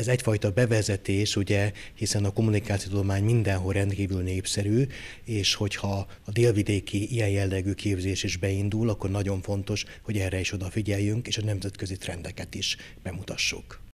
Ez egyfajta bevezetés, ugye, hiszen a kommunikációtudomány mindenhol rendkívül népszerű, és hogyha a délvidéki ilyen jellegű képzés is beindul, akkor nagyon fontos, hogy erre is odafigyeljünk, és a nemzetközi trendeket is bemutassuk.